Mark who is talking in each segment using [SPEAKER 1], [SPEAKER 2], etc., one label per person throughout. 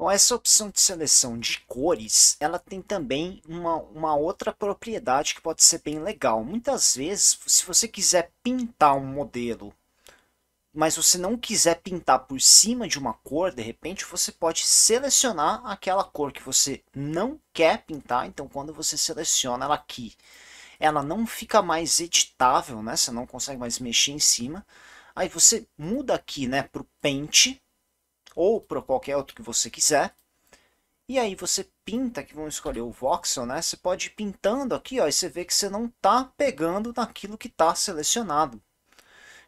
[SPEAKER 1] Bom, essa opção de seleção de cores, ela tem também uma, uma outra propriedade que pode ser bem legal. Muitas vezes, se você quiser pintar um modelo, mas você não quiser pintar por cima de uma cor, de repente você pode selecionar aquela cor que você não quer pintar. Então, quando você seleciona ela aqui, ela não fica mais editável, né? Você não consegue mais mexer em cima. Aí você muda aqui, né, para o Paint, ou para qualquer outro que você quiser. E aí você pinta, que vamos escolher o voxel, né? Você pode ir pintando aqui, ó, e você vê que você não está pegando naquilo que está selecionado.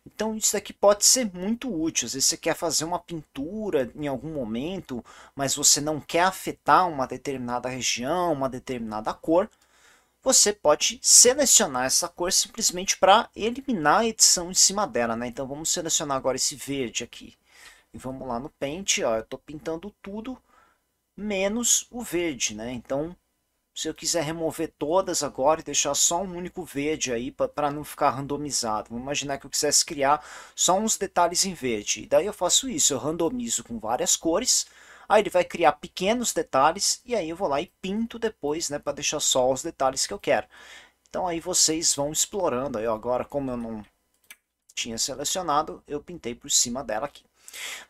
[SPEAKER 1] Então isso daqui pode ser muito útil. Às vezes você quer fazer uma pintura em algum momento, mas você não quer afetar uma determinada região, uma determinada cor. Você pode selecionar essa cor simplesmente para eliminar a edição em cima dela. Né? Então vamos selecionar agora esse verde aqui. E vamos lá no Paint, ó, eu estou pintando tudo menos o verde, né? Então, se eu quiser remover todas agora e deixar só um único verde aí para não ficar randomizado. Vamos imaginar que eu quisesse criar só uns detalhes em verde. E daí eu faço isso, eu randomizo com várias cores, aí ele vai criar pequenos detalhes e aí eu vou lá e pinto depois, né, para deixar só os detalhes que eu quero. Então aí vocês vão explorando. Aí agora como eu não tinha selecionado, eu pintei por cima dela aqui.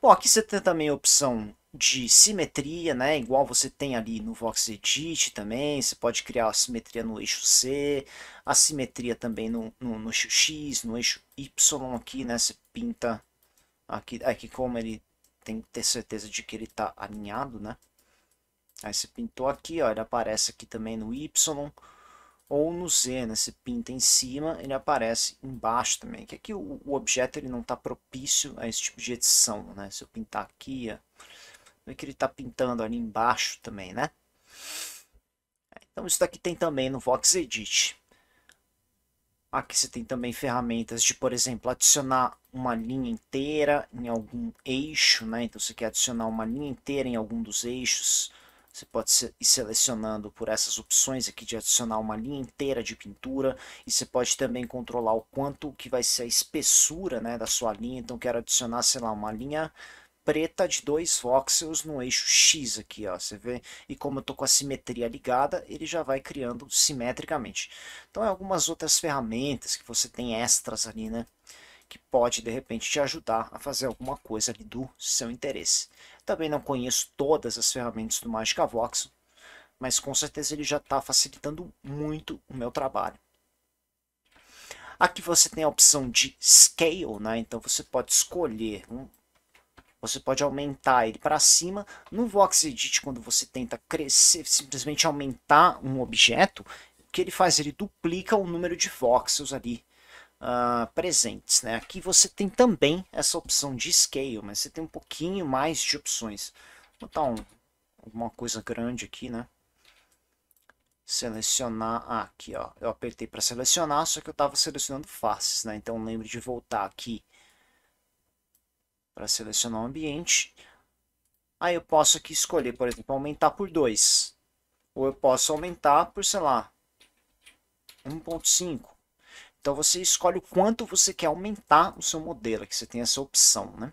[SPEAKER 1] Bom, aqui você tem também a opção de simetria, né? Igual você tem ali no Vox Edit também, você pode criar a simetria no eixo C, a simetria também no, no, no eixo X, no eixo Y aqui, né? Você pinta aqui, aqui como ele tem que ter certeza de que ele está alinhado, né? Aí você pintou aqui, ó, ele aparece aqui também no Y, ou no Z, né? pinta em cima, ele aparece embaixo também. Que aqui é o, o objeto ele não está propício a esse tipo de edição. Né? Se eu pintar aqui, ó, é que ele está pintando ali embaixo também, né? Então isso daqui tem também no Vox Edit. Aqui você tem também ferramentas de, por exemplo, adicionar uma linha inteira em algum eixo, né? Então você quer adicionar uma linha inteira em algum dos eixos você pode ir selecionando por essas opções aqui de adicionar uma linha inteira de pintura e você pode também controlar o quanto que vai ser a espessura né, da sua linha. Então quero adicionar, sei lá, uma linha preta de dois voxels no eixo X aqui, ó, você vê? E como eu estou com a simetria ligada, ele já vai criando simetricamente. Então, é algumas outras ferramentas que você tem extras ali, né? que pode de repente te ajudar a fazer alguma coisa ali do seu interesse. Também não conheço todas as ferramentas do Magicavox, mas com certeza ele já está facilitando muito o meu trabalho. Aqui você tem a opção de scale, né? então você pode escolher, você pode aumentar ele para cima. No Vox Edit, quando você tenta crescer, simplesmente aumentar um objeto, o que ele faz? Ele duplica o número de voxels ali uh, presentes. Né? Aqui você tem também essa opção de scale, mas você tem um pouquinho mais de opções. Vou botar um, alguma coisa grande aqui, né? Selecionar ah, aqui, ó. Eu apertei para selecionar, só que eu estava selecionando faces, né? Então lembre de voltar aqui para selecionar o ambiente. Aí eu posso aqui escolher, por exemplo, aumentar por 2. Ou eu posso aumentar por, sei lá, 1.5. Então você escolhe o quanto você quer aumentar o seu modelo, que você tem essa opção, né?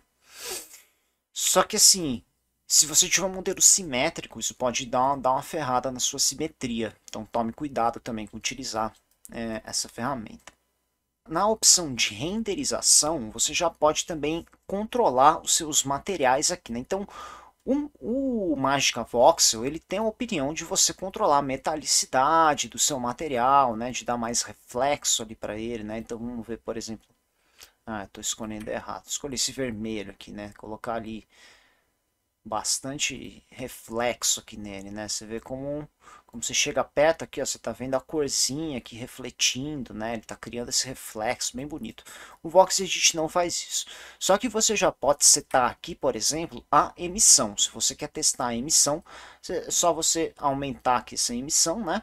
[SPEAKER 1] Só que assim, se você tiver um modelo simétrico, isso pode dar uma, dar uma ferrada na sua simetria. Então tome cuidado também com utilizar é, essa ferramenta. Na opção de renderização, você já pode também controlar os seus materiais aqui. Né? Então, o, o Magica Voxel ele tem a opinião de você controlar a metalicidade do seu material, né, de dar mais reflexo ali para ele, né. Então vamos ver, por exemplo, ah, estou escolhendo errado, escolhi esse vermelho aqui, né, colocar ali bastante reflexo aqui nele, né. Você vê como como você chega perto aqui, ó, você tá vendo a corzinha aqui refletindo, né? Ele tá criando esse reflexo bem bonito. O Vox gente não faz isso. Só que você já pode setar aqui, por exemplo, a emissão. Se você quer testar a emissão, é só você aumentar aqui essa emissão, né?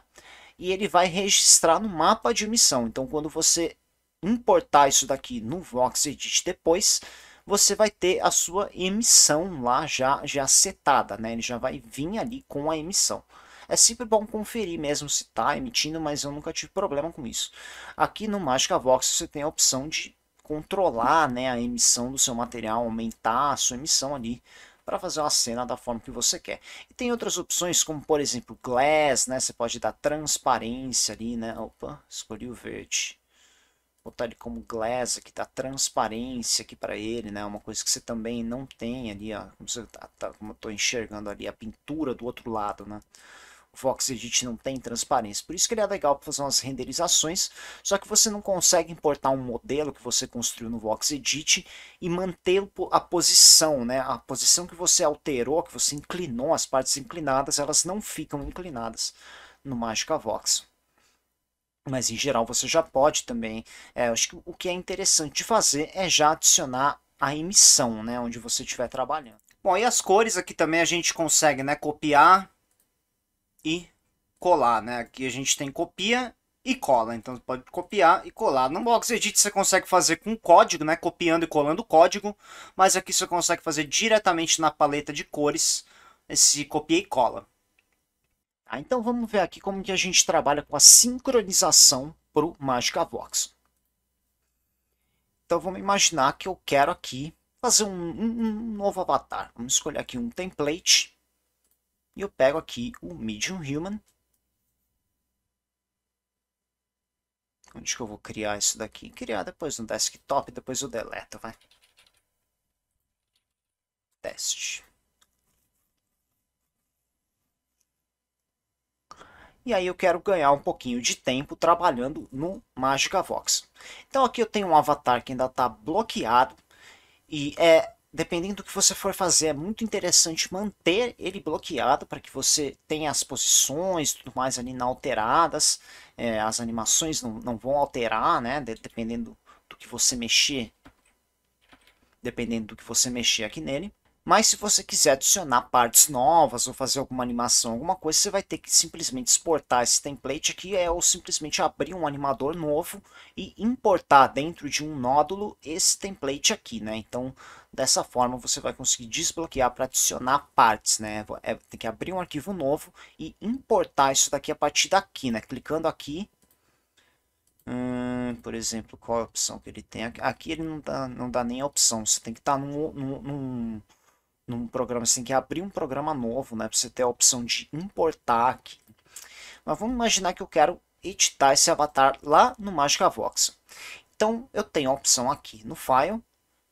[SPEAKER 1] E ele vai registrar no mapa de emissão. Então, quando você importar isso daqui no Vox Edit depois, você vai ter a sua emissão lá já, já setada, né? Ele já vai vir ali com a emissão. É sempre bom conferir mesmo se está emitindo, mas eu nunca tive problema com isso. Aqui no Magica Vox você tem a opção de controlar né, a emissão do seu material, aumentar a sua emissão ali para fazer uma cena da forma que você quer. E tem outras opções, como por exemplo Glass, né? Você pode dar transparência ali, né? Opa, escolhi o verde. Vou botar ele como Glass aqui, dá tá transparência aqui para ele, né? Uma coisa que você também não tem ali, ó. Como, você tá, tá, como eu tô enxergando ali a pintura do outro lado, né? Edit não tem transparência. Por isso que ele é legal para fazer umas renderizações, só que você não consegue importar um modelo que você construiu no Vox Edit e manter a posição, né? A posição que você alterou, que você inclinou, as partes inclinadas, elas não ficam inclinadas no Magica Vox. Mas em geral você já pode também. É, acho que o que é interessante de fazer é já adicionar a emissão, né? Onde você estiver trabalhando. Bom, e as cores aqui também a gente consegue né, copiar e colar, né? Aqui a gente tem copia e cola, então você pode copiar e colar. No Box Edit você consegue fazer com código, né? Copiando e colando o código, mas aqui você consegue fazer diretamente na paleta de cores esse copia e cola. Tá, então vamos ver aqui como que a gente trabalha com a sincronização para o Vox. Então vamos imaginar que eu quero aqui fazer um, um, um novo avatar. Vamos escolher aqui um template e eu pego aqui o Medium Human. Onde que eu vou criar isso daqui? Criar depois no desktop, depois eu deleto, vai. Teste. E aí eu quero ganhar um pouquinho de tempo trabalhando no Magica Vox. Então aqui eu tenho um avatar que ainda está bloqueado. E é dependendo do que você for fazer, é muito interessante manter ele bloqueado para que você tenha as posições tudo mais ali inalteradas, é, as animações não, não vão alterar, né? dependendo do que você mexer, dependendo do que você mexer aqui nele. Mas se você quiser adicionar partes novas ou fazer alguma animação, alguma coisa, você vai ter que simplesmente exportar esse template aqui é, ou simplesmente abrir um animador novo e importar dentro de um nódulo esse template aqui, né? Então, Dessa forma você vai conseguir desbloquear para adicionar partes, né? É, tem que abrir um arquivo novo e importar isso daqui a partir daqui, né? Clicando aqui. Hum, por exemplo, qual é a opção que ele tem? Aqui ele não dá, não dá nem a opção. Você tem que estar tá num, num, num, programa, você tem que abrir um programa novo, né? Para você ter a opção de importar aqui. Mas vamos imaginar que eu quero editar esse avatar lá no Magicavox. Então eu tenho a opção aqui no File,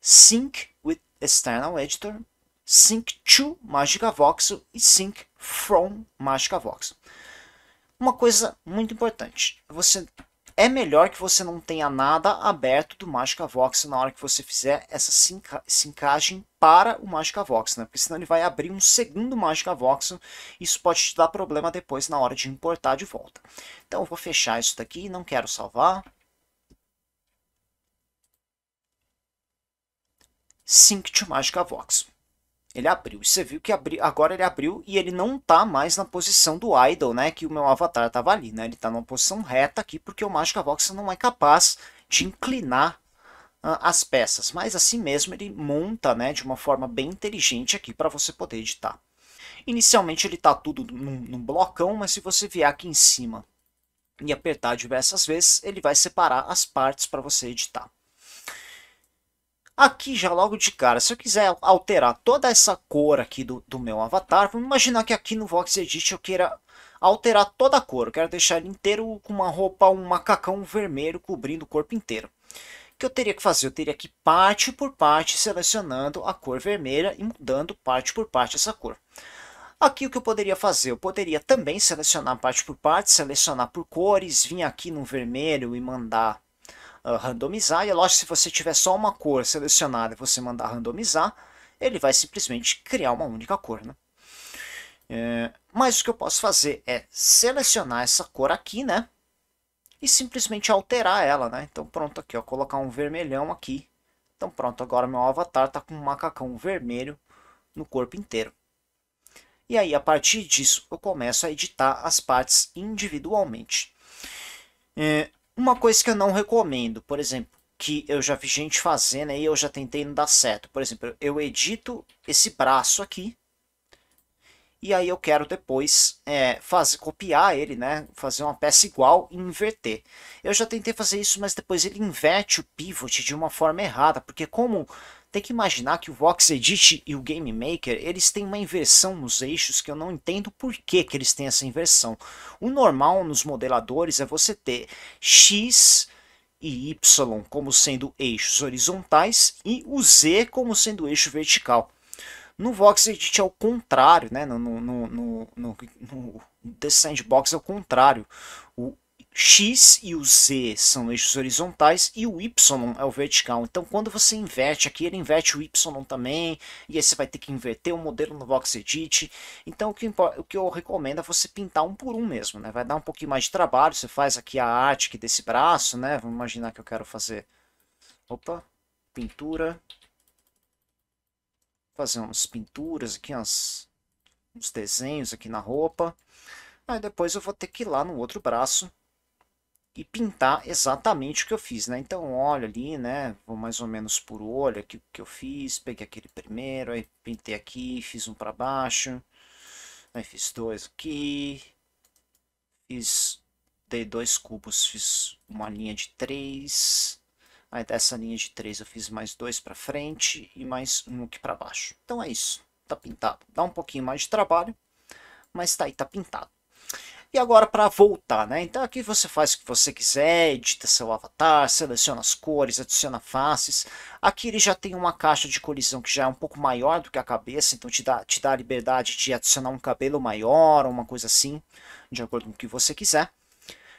[SPEAKER 1] Sync External Editor, Sync to Magica Voxel e Sync from Magica Voxel. Uma coisa muito importante, você é melhor que você não tenha nada aberto do Magica Voxel na hora que você fizer essa sincagem para o Magica Voxel, né? porque senão ele vai abrir um segundo Magica Voxel e isso pode te dar problema depois na hora de importar de volta. Então eu vou fechar isso daqui, não quero salvar. Sync to Magica Vox. Ele abriu. E você viu que abri... agora ele abriu e ele não está mais na posição do idle, né? Que o meu avatar estava ali, né? Ele está numa posição reta aqui porque o Magica Vox não é capaz de inclinar uh, as peças. Mas assim mesmo ele monta, né? De uma forma bem inteligente aqui para você poder editar. Inicialmente ele está tudo num, num blocão, mas se você vier aqui em cima e apertar diversas vezes, ele vai separar as partes para você editar. Aqui já logo de cara, se eu quiser alterar toda essa cor aqui do, do meu avatar, vamos imaginar que aqui no Vox Edit eu queira alterar toda a cor. Eu quero deixar ele inteiro com uma roupa, um macacão vermelho cobrindo o corpo inteiro. O que eu teria que fazer? Eu teria que parte por parte selecionando a cor vermelha e mudando parte por parte essa cor. Aqui o que eu poderia fazer? Eu poderia também selecionar parte por parte, selecionar por cores, vir aqui no vermelho e mandar ah, randomizar. E é lógico, se você tiver só uma cor selecionada e você mandar randomizar, ele vai simplesmente criar uma única cor. Né? É, mas o que eu posso fazer é selecionar essa cor aqui, né? E simplesmente alterar ela, né? Então pronto, aqui, ó, colocar um vermelhão aqui. Então pronto, agora meu avatar tá com um macacão vermelho no corpo inteiro. E aí, a partir disso, eu começo a editar as partes individualmente. É, uma coisa que eu não recomendo, por exemplo, que eu já vi gente fazendo aí, eu já tentei não dar certo. Por exemplo, eu edito esse braço aqui, e aí eu quero depois é, fazer, copiar ele, né? Fazer uma peça igual e inverter. Eu já tentei fazer isso, mas depois ele inverte o pivot de uma forma errada, porque como tem que imaginar que o Vox Edit e o Game Maker, eles têm uma inversão nos eixos que eu não entendo por que, que eles têm essa inversão. O normal nos modeladores é você ter X e Y como sendo eixos horizontais e o Z como sendo eixo vertical. No Vox Edit é o contrário, né? No, no, no, no, no, The Sandbox é o contrário. O X e o Z são eixos horizontais e o Y é o vertical. Então, quando você inverte aqui, ele inverte o Y também, e aí você vai ter que inverter o modelo no Box Edit. Então, o que, o que eu recomendo é você pintar um por um mesmo, né? Vai dar um pouquinho mais de trabalho, você faz aqui a arte aqui desse braço, né? Vamos imaginar que eu quero fazer... Opa! Pintura. Fazer umas pinturas aqui, umas, uns desenhos aqui na roupa. Aí depois eu vou ter que ir lá no outro braço e pintar exatamente o que eu fiz, né? Então, olha ali, né? Vou mais ou menos por olho aqui o que eu fiz, peguei aquele primeiro, aí pintei aqui, fiz um para baixo, aí fiz dois aqui, fiz, dei dois cubos, fiz uma linha de três, aí dessa linha de três eu fiz mais dois para frente e mais um aqui para baixo. Então é isso, tá pintado. Dá um pouquinho mais de trabalho, mas tá aí, tá pintado e agora para voltar, né? Então aqui você faz o que você quiser, edita seu avatar, seleciona as cores, adiciona faces. Aqui ele já tem uma caixa de colisão que já é um pouco maior do que a cabeça, então te dá, te dá a liberdade de adicionar um cabelo maior, uma coisa assim, de acordo com o que você quiser.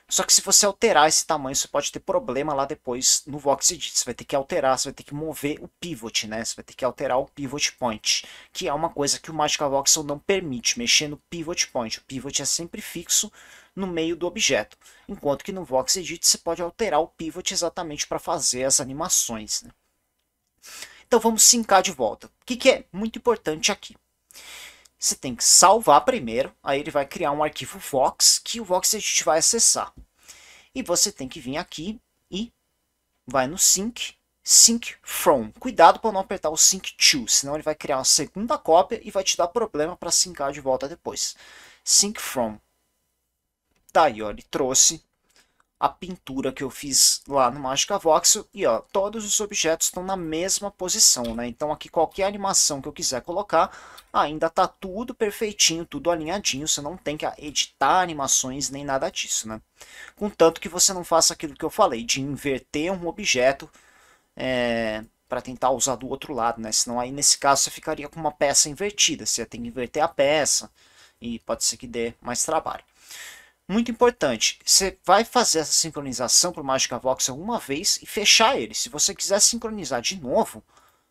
[SPEAKER 1] Só que se você alterar esse tamanho, você pode ter problema lá depois no Vox Edit. Você vai ter que alterar, você vai ter que mover o pivot, né? Você vai ter que alterar o pivot point, que é uma coisa que o Magical Voxel não permite, mexer no pivot point. O pivot é sempre fixo no meio do objeto, enquanto que no Vox Edit você pode alterar o pivot exatamente para fazer as animações. Né? Então vamos sincar de volta. O que, que é muito importante aqui? você tem que salvar primeiro, aí ele vai criar um arquivo Vox, que o Vox a gente vai acessar. E você tem que vir aqui e vai no sync, sync from. Cuidado para não apertar o sync to, senão ele vai criar uma segunda cópia e vai te dar problema para syncar de volta depois. Sync from. Tá aí, ó, ele trouxe a pintura que eu fiz lá no Magica Voxel e ó, todos os objetos estão na mesma posição, né? Então aqui qualquer animação que eu quiser colocar, ainda tá tudo perfeitinho, tudo alinhadinho, você não tem que editar animações nem nada disso, né? Contanto que você não faça aquilo que eu falei, de inverter um objeto é, para tentar usar do outro lado, né? Senão aí nesse caso você ficaria com uma peça invertida, você tem que inverter a peça e pode ser que dê mais trabalho muito importante. Você vai fazer essa sincronização para o Magic Voxel uma vez e fechar ele. Se você quiser sincronizar de novo,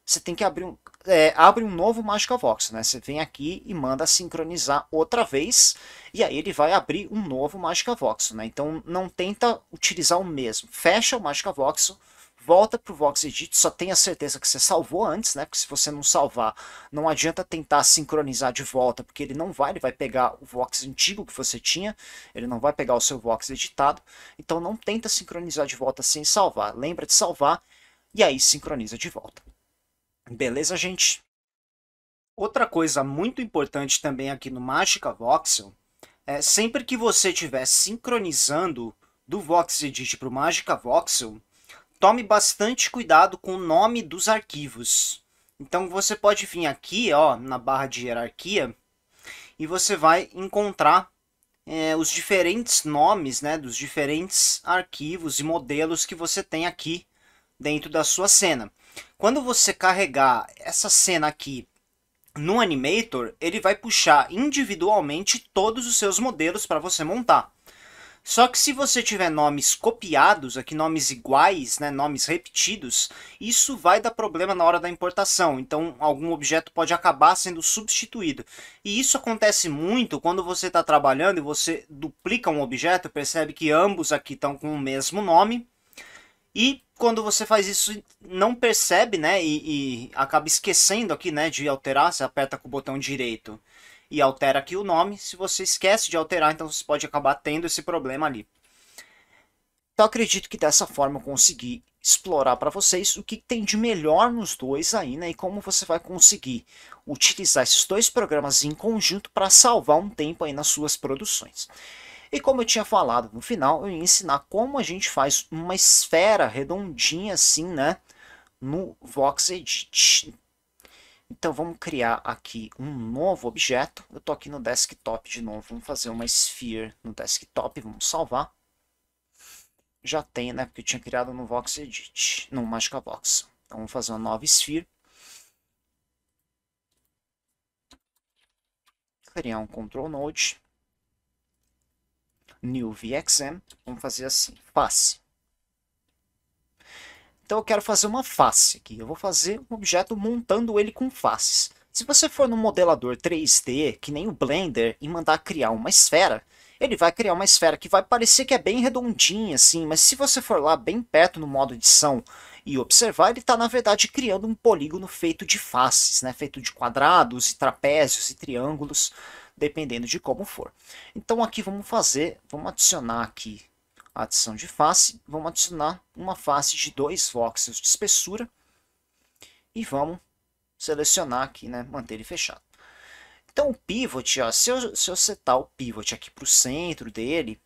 [SPEAKER 1] você tem que abrir um, é, abre um novo Magic Voxel. Né? Você vem aqui e manda sincronizar outra vez e aí ele vai abrir um novo Magic Voxel. Né? Então não tenta utilizar o mesmo. Fecha o Magic Voxel volta pro Vox Edit, só tenha certeza que você salvou antes, né? Porque se você não salvar, não adianta tentar sincronizar de volta, porque ele não vai, ele vai pegar o Vox antigo que você tinha, ele não vai pegar o seu Vox editado, então não tenta sincronizar de volta sem salvar. Lembra de salvar e aí sincroniza de volta. Beleza, gente? Outra coisa muito importante também aqui no Magica Voxel é sempre que você estiver sincronizando do Vox Edit para o Magica Voxel, tome bastante cuidado com o nome dos arquivos. Então você pode vir aqui ó, na barra de hierarquia e você vai encontrar é, os diferentes nomes né, dos diferentes arquivos e modelos que você tem aqui dentro da sua cena. Quando você carregar essa cena aqui no Animator, ele vai puxar individualmente todos os seus modelos para você montar. Só que se você tiver nomes copiados, aqui nomes iguais, né, nomes repetidos, isso vai dar problema na hora da importação. Então, algum objeto pode acabar sendo substituído. E isso acontece muito quando você está trabalhando e você duplica um objeto, percebe que ambos aqui estão com o mesmo nome. E quando você faz isso, não percebe, né, e, e acaba esquecendo aqui, né, de alterar, você aperta com o botão direito e altera aqui o nome. Se você esquece de alterar, então você pode acabar tendo esse problema ali. Então acredito que dessa forma eu consegui explorar para vocês o que tem de melhor nos dois aí, né? E como você vai conseguir utilizar esses dois programas em conjunto para salvar um tempo aí nas suas produções. E como eu tinha falado no final, eu ia ensinar como a gente faz uma esfera redondinha assim, né? No Vox Edit. Então vamos criar aqui um novo objeto. Eu estou aqui no desktop de novo. Vamos fazer uma sphere no desktop. Vamos salvar. Já tem, né? Porque eu tinha criado no Vox Edit, no Box. Então vamos fazer uma nova sphere. Criar um control node. New VXM. Vamos fazer assim. Face. Então eu quero fazer uma face aqui. Eu vou fazer um objeto montando ele com faces. Se você for no modelador 3D, que nem o Blender, e mandar criar uma esfera, ele vai criar uma esfera que vai parecer que é bem redondinha assim, mas se você for lá bem perto no modo edição e observar, ele está na verdade criando um polígono feito de faces, né? feito de quadrados e trapézios e triângulos, dependendo de como for. Então aqui vamos fazer, vamos adicionar aqui a adição de face, vamos adicionar uma face de 2 voxels de espessura e vamos selecionar aqui, né, manter ele fechado. Então o pivot, ó, se, eu, se eu setar o pivot aqui para o centro dele,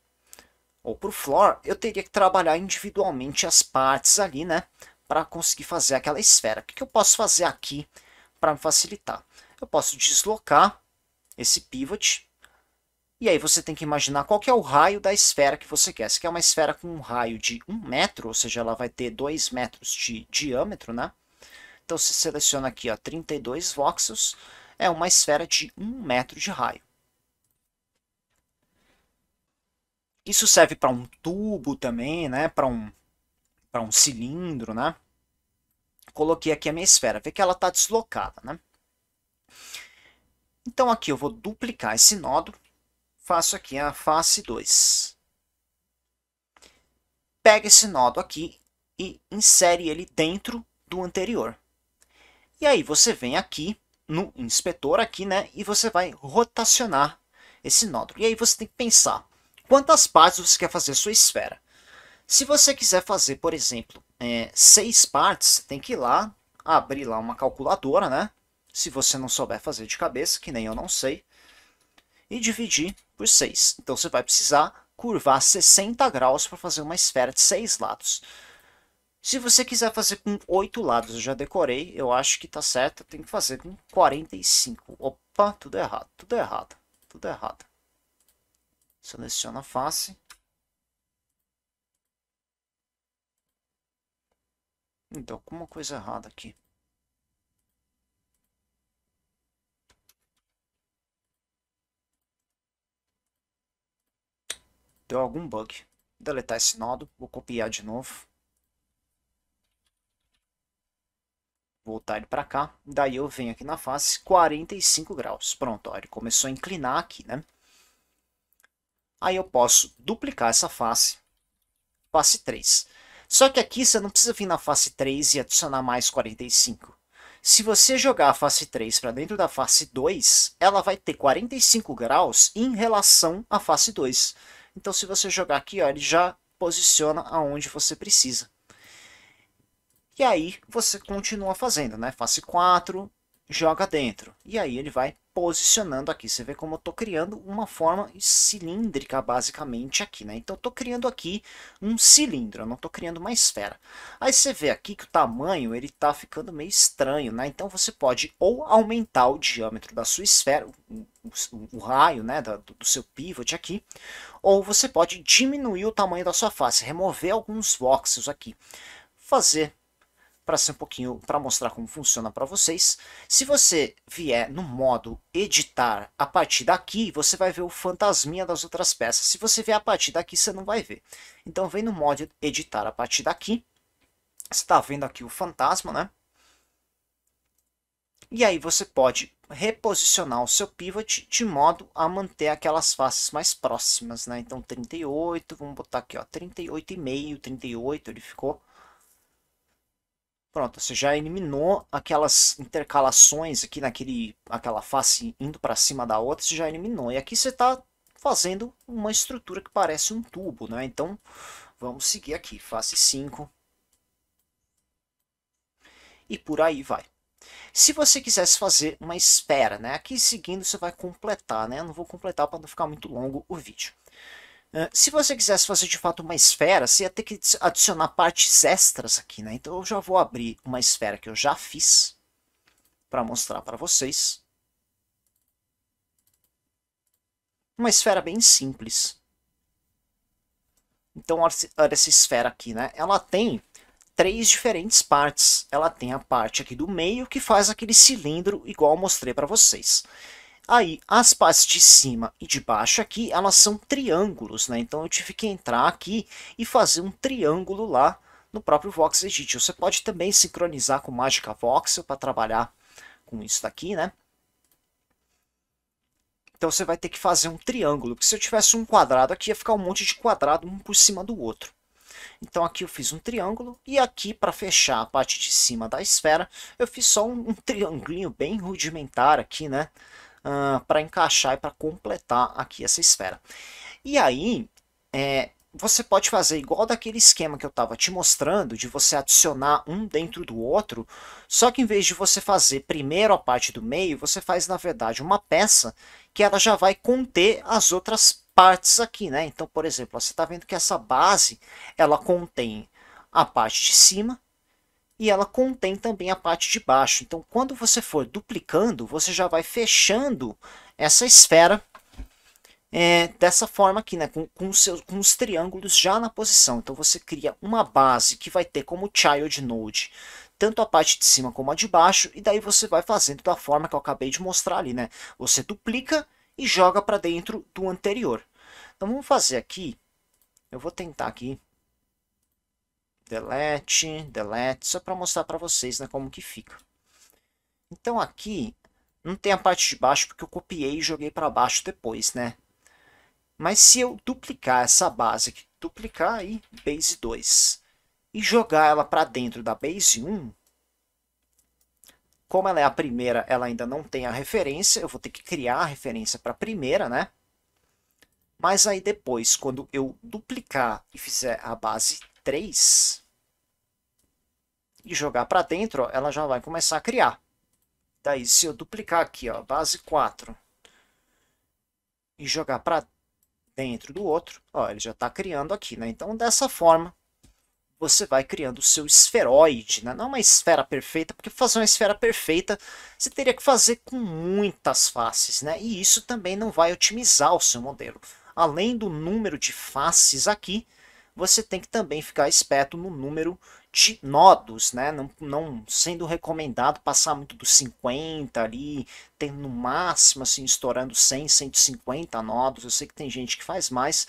[SPEAKER 1] ou para o floor, eu teria que trabalhar individualmente as partes ali, né, para conseguir fazer aquela esfera. O que, que eu posso fazer aqui para me facilitar? Eu posso deslocar esse pivot e aí você tem que imaginar qual que é o raio da esfera que você quer. Se quer uma esfera com um raio de 1 metro, ou seja, ela vai ter 2 metros de diâmetro, né? Então você seleciona aqui ó, 32 voxels, é uma esfera de 1 metro de raio. Isso serve para um tubo também, né? Para um, um cilindro, né? Coloquei aqui a minha esfera, vê que ela está deslocada, né? Então aqui eu vou duplicar esse nódulo, faço aqui a face 2. Pega esse nodo aqui e insere ele dentro do anterior. E aí você vem aqui no inspetor aqui, né, e você vai rotacionar esse nódulo. E aí você tem que pensar quantas partes você quer fazer sua esfera. Se você quiser fazer, por exemplo, é, seis partes, você tem que ir lá, abrir lá uma calculadora, né? Se você não souber fazer de cabeça, que nem eu não sei, e dividir por 6. Então você vai precisar curvar 60 graus para fazer uma esfera de 6 lados. Se você quiser fazer com 8 lados, eu já decorei, eu acho que está certo, tem que fazer com 45. Opa, tudo errado, tudo errado, tudo errado. Seleciona a face. Então, alguma coisa errada aqui. deu algum bug. Vou deletar esse nodo, vou copiar de novo. Voltar ele para cá, daí eu venho aqui na face 45 graus. Pronto, ó, ele começou a inclinar aqui, né? Aí eu posso duplicar essa face, face 3. Só que aqui você não precisa vir na face 3 e adicionar mais 45. Se você jogar a face 3 para dentro da face 2, ela vai ter 45 graus em relação à face 2. Então, se você jogar aqui, ó, ele já posiciona aonde você precisa. E aí, você continua fazendo, né? Face 4, joga dentro. E aí, ele vai posicionando aqui. Você vê como eu estou criando uma forma cilíndrica, basicamente, aqui, né? Então, eu estou criando aqui um cilindro, eu não estou criando uma esfera. Aí, você vê aqui que o tamanho, ele está ficando meio estranho, né? Então, você pode ou aumentar o diâmetro da sua esfera, o raio né, do seu pivot aqui, ou você pode diminuir o tamanho da sua face, remover alguns voxels aqui, fazer para ser um pouquinho para mostrar como funciona para vocês. Se você vier no modo editar a partir daqui, você vai ver o fantasminha das outras peças. Se você vier a partir daqui, você não vai ver. Então vem no modo editar a partir daqui. Você está vendo aqui o fantasma, né? E aí você pode reposicionar o seu pivot de modo a manter aquelas faces mais próximas, né? Então 38, vamos botar aqui, ó, 38,5, 38 ele ficou. Pronto, você já eliminou aquelas intercalações aqui naquele, aquela face indo para cima da outra, você já eliminou. E aqui você está fazendo uma estrutura que parece um tubo, né? Então vamos seguir aqui, face 5. E por aí vai. Se você quisesse fazer uma esfera, né? Aqui seguindo você vai completar, né? Eu não vou completar para não ficar muito longo o vídeo. Se você quisesse fazer de fato uma esfera, você ia ter que adicionar partes extras aqui, né? Então eu já vou abrir uma esfera que eu já fiz para mostrar para vocês. Uma esfera bem simples. Então olha essa esfera aqui, né? Ela tem três diferentes partes. Ela tem a parte aqui do meio que faz aquele cilindro igual mostrei para vocês. Aí, as partes de cima e de baixo aqui, elas são triângulos, né? Então eu tive que entrar aqui e fazer um triângulo lá no próprio Vox Edit. Você pode também sincronizar com Magica Voxel para trabalhar com isso daqui, né? Então você vai ter que fazer um triângulo, porque se eu tivesse um quadrado aqui, ia ficar um monte de quadrado um por cima do outro. Então aqui eu fiz um triângulo e aqui para fechar a parte de cima da esfera eu fiz só um, um triangulinho bem rudimentar aqui, né? Uh, ah, para encaixar e para completar aqui essa esfera. E aí, é, você pode fazer igual daquele esquema que eu estava te mostrando, de você adicionar um dentro do outro, só que em vez de você fazer primeiro a parte do meio, você faz, na verdade, uma peça que ela já vai conter as outras partes aqui, né? Então, por exemplo, você está vendo que essa base, ela contém a parte de cima e ela contém também a parte de baixo. Então, quando você for duplicando, você já vai fechando essa esfera é, dessa forma aqui, né? Com, com, seus, com os triângulos já na posição. Então, você cria uma base que vai ter como child node tanto a parte de cima como a de baixo, e daí você vai fazendo da forma que eu acabei de mostrar ali, né? Você duplica e joga para dentro do anterior. Então, vamos fazer aqui. Eu vou tentar aqui. Delete, delete, só para mostrar para vocês né, como que fica. Então aqui não tem a parte de baixo porque eu copiei e joguei para baixo depois, né? Mas se eu duplicar essa base aqui, duplicar aí base 2 e jogar ela para dentro da base 1, como ela é a primeira, ela ainda não tem a referência, eu vou ter que criar a referência para a primeira, né? Mas aí depois, quando eu duplicar e fizer a base 3 e jogar para dentro, ó, ela já vai começar a criar. Daí, se eu duplicar aqui, ó, base 4 e jogar para dentro do outro, ó, ele já está criando aqui, né? Então, dessa forma, você vai criando o seu esferoide, né? não uma esfera perfeita, porque fazer uma esfera perfeita você teria que fazer com muitas faces, né? E isso também não vai otimizar o seu modelo além do número de faces aqui, você tem que também ficar esperto no número de nodos, né? Não, não sendo recomendado passar muito dos 50 ali, tendo no máximo assim, estourando 100, 150 nodos. Eu sei que tem gente que faz mais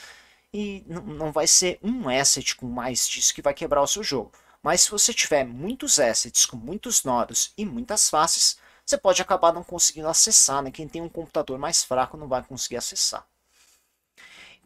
[SPEAKER 1] e não vai ser um asset com mais disso que vai quebrar o seu jogo. Mas se você tiver muitos assets com muitos nodos e muitas faces, você pode acabar não conseguindo acessar, né? Quem tem um computador mais fraco não vai conseguir acessar.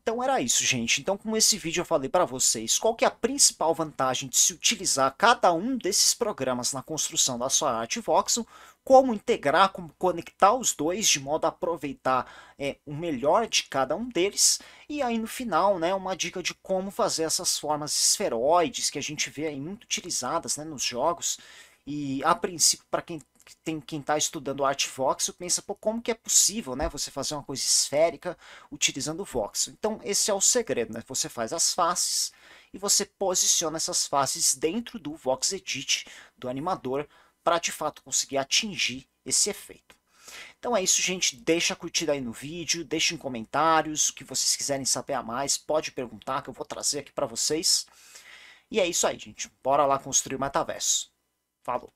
[SPEAKER 1] Então era isso, gente. Então com esse vídeo eu falei para vocês qual que é a principal vantagem de se utilizar cada um desses programas na construção da sua arte voxel, como integrar, como conectar os dois de modo a aproveitar é, o melhor de cada um deles. E aí no final, né, uma dica de como fazer essas formas esferoides que a gente vê aí muito utilizadas né, nos jogos. E a princípio, para quem tem quem está estudando arte voxel pensa, pô, como que é possível, né, você fazer uma coisa esférica utilizando voxel? Então, esse é o segredo, né? Você faz as faces e você posiciona essas faces dentro do vox edit do animador para de fato conseguir atingir esse efeito. Então é isso, gente. Deixa a curtida aí no vídeo, em comentários, o que vocês quiserem saber a mais, pode perguntar que eu vou trazer aqui para vocês. E é isso aí, gente. Bora lá construir o metaverso. Falou!